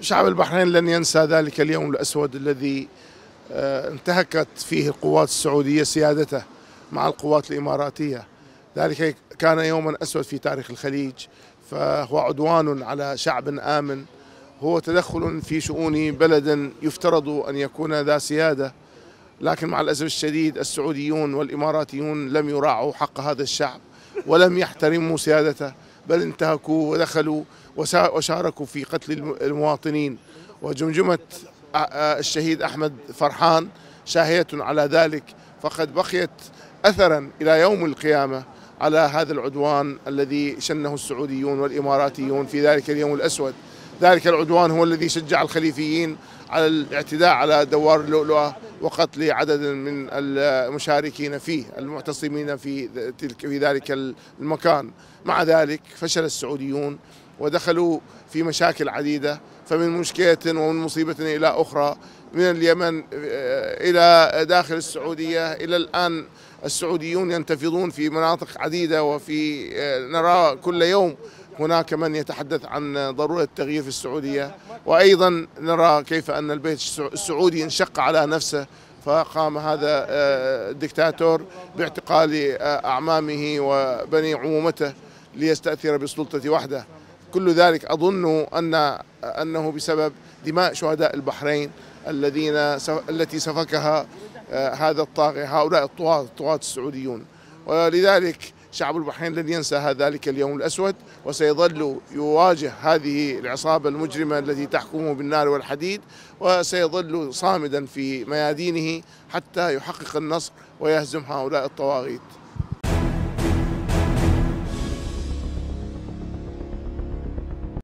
شعب البحرين لن ينسى ذلك اليوم الأسود الذي آه، انتهكت فيه القوات السعودية سيادته مع القوات الإماراتية ذلك كان يوما أسود في تاريخ الخليج فهو عدوان على شعب آمن هو تدخل في شؤون بلد يفترض أن يكون ذا سيادة لكن مع الأسف الشديد السعوديون والإماراتيون لم يراعوا حق هذا الشعب ولم يحترموا سيادته بل انتهكوا ودخلوا وشاركوا في قتل المواطنين وجمجمة الشهيد أحمد فرحان شاهية على ذلك فقد بقيت أثرا إلى يوم القيامة على هذا العدوان الذي شنه السعوديون والإماراتيون في ذلك اليوم الأسود ذلك العدوان هو الذي شجع الخليفيين على الاعتداء على دوار اللؤلؤة وقتل عدد من المشاركين فيه المعتصمين في تلك في ذلك المكان مع ذلك فشل السعوديون ودخلوا في مشاكل عديدة فمن مشكلة ومن مصيبة إلى أخرى من اليمن آه، إلى داخل السعودية إلى الآن السعوديون ينتفضون في مناطق عديدة وفي آه، نرى كل يوم هناك من يتحدث عن ضرورة التغيير في السعودية وأيضا نرى كيف أن البيت السعودي انشق على نفسه فقام هذا الدكتاتور آه، باعتقال آه، أعمامه وبني عمومته ليستأثر بسلطة وحده كل ذلك أظن أن أنه بسبب دماء شهداء البحرين الذين التي سفكها آه، هذا الطاغي هؤلاء الطغاة الطغاة السعوديون ولذلك شعب البحرين لن ينسى ذلك اليوم الأسود وسيظل يواجه هذه العصابة المجرمة التي تحكمه بالنار والحديد وسيظل صامدا في ميادينه حتى يحقق النصر ويهزم هؤلاء الطواغيت